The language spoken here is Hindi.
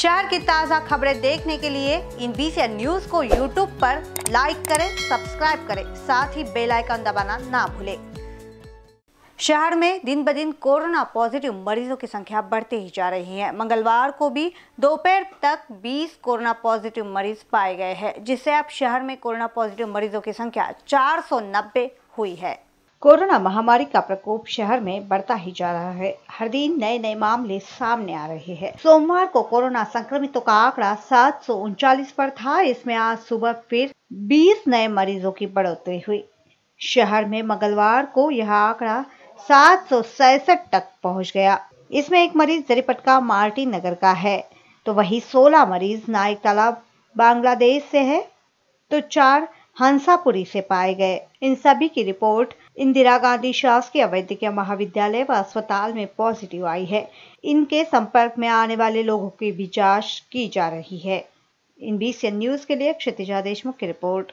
शहर की ताज़ा खबरें देखने के लिए इन बीसी न्यूज को यूट्यूब पर लाइक करें सब्सक्राइब करें साथ ही बेल आइकन दबाना ना भूलें शहर में दिन ब दिन कोरोना पॉजिटिव मरीजों की संख्या बढ़ते ही जा रही है मंगलवार को भी दोपहर तक 20 कोरोना पॉजिटिव मरीज पाए गए हैं जिससे अब शहर में कोरोना पॉजिटिव मरीजों की संख्या चार हुई है कोरोना महामारी का प्रकोप शहर में बढ़ता ही जा रहा है हर दिन नए नए मामले सामने आ रहे हैं सोमवार को कोरोना संक्रमितों का आंकड़ा सात पर था इसमें आज सुबह फिर 20 नए मरीजों की बढ़ोतरी हुई शहर में मंगलवार को यह आंकड़ा सात तक पहुंच गया इसमें एक मरीज जरीपट का मार्टिन नगर का है तो वही 16 मरीज नायक तालाब बांग्लादेश से है तो चार हंसापुरी से पाए गए इन सभी की रिपोर्ट इंदिरा गांधी शासकीय वैद्यकीय महाविद्यालय व अस्पताल में पॉजिटिव आई है इनके संपर्क में आने वाले लोगों की भी जांच की जा रही है इन बीस न्यूज के लिए क्षितिजा देशमुख की रिपोर्ट